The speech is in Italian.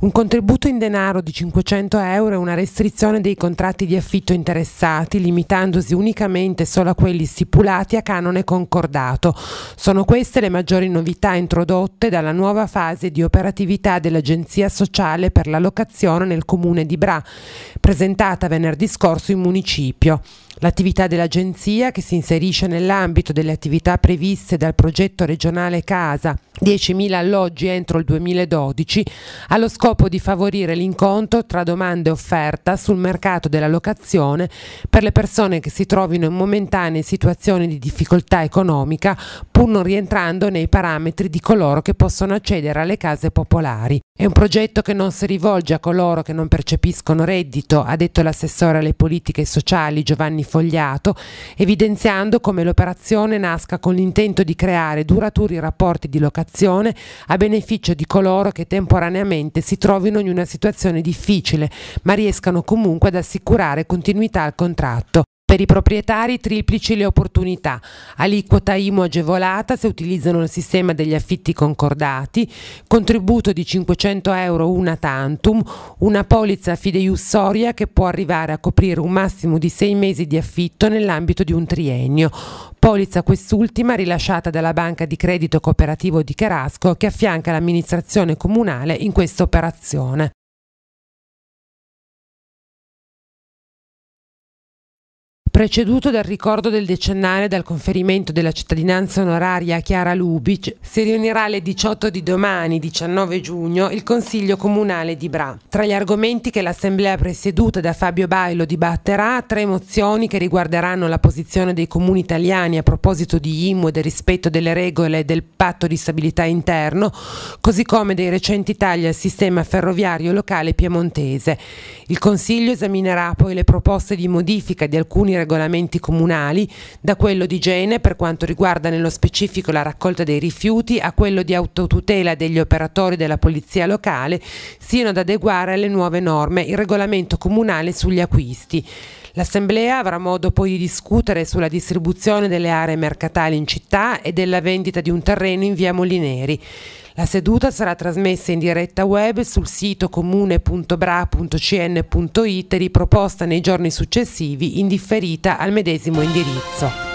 Un contributo in denaro di 500 euro e una restrizione dei contratti di affitto interessati, limitandosi unicamente solo a quelli stipulati a canone concordato. Sono queste le maggiori novità introdotte dalla nuova fase di operatività dell'Agenzia Sociale per la Locazione nel comune di Bra, presentata venerdì scorso in municipio. L'attività dell'Agenzia, che si inserisce nell'ambito delle attività previste dal progetto regionale Casa 10.000 alloggi entro il 2012, ha lo scopo di favorire l'incontro tra domanda e offerta sul mercato della locazione per le persone che si trovino in momentanee situazioni di difficoltà economica, pur non rientrando nei parametri di coloro che possono accedere alle case popolari. È un progetto che non si rivolge a coloro che non percepiscono reddito, ha detto l'assessore alle politiche sociali Giovanni Fogliato, evidenziando come l'operazione nasca con l'intento di creare duraturi rapporti di locazione a beneficio di coloro che temporaneamente si trovino in una situazione difficile, ma riescano comunque ad assicurare continuità al contratto. Per i proprietari triplici le opportunità, aliquota IMO agevolata se utilizzano il sistema degli affitti concordati, contributo di 500 euro una tantum, una polizza fideiussoria che può arrivare a coprire un massimo di 6 mesi di affitto nell'ambito di un triennio, polizza quest'ultima rilasciata dalla Banca di Credito Cooperativo di Cherasco che affianca l'amministrazione comunale in questa operazione. Preceduto dal ricordo del decennale e dal conferimento della cittadinanza onoraria a Chiara Lubic, si riunirà alle 18 di domani, 19 giugno, il Consiglio Comunale di Bra. Tra gli argomenti che l'Assemblea presieduta da Fabio Bailo dibatterà, tre mozioni che riguarderanno la posizione dei comuni italiani a proposito di IMU e del rispetto delle regole del patto di stabilità interno, così come dei recenti tagli al sistema ferroviario locale piemontese. Il Consiglio esaminerà poi le proposte di modifica di alcuni regolamenti comunali, da quello di Gene per quanto riguarda nello specifico la raccolta dei rifiuti a quello di autotutela degli operatori della polizia locale, siano ad adeguare alle nuove norme il regolamento comunale sugli acquisti. L'Assemblea avrà modo poi di discutere sulla distribuzione delle aree mercatali in città e della vendita di un terreno in via Molineri. La seduta sarà trasmessa in diretta web sul sito comune.bra.cn.it e riproposta nei giorni successivi in differita al medesimo indirizzo.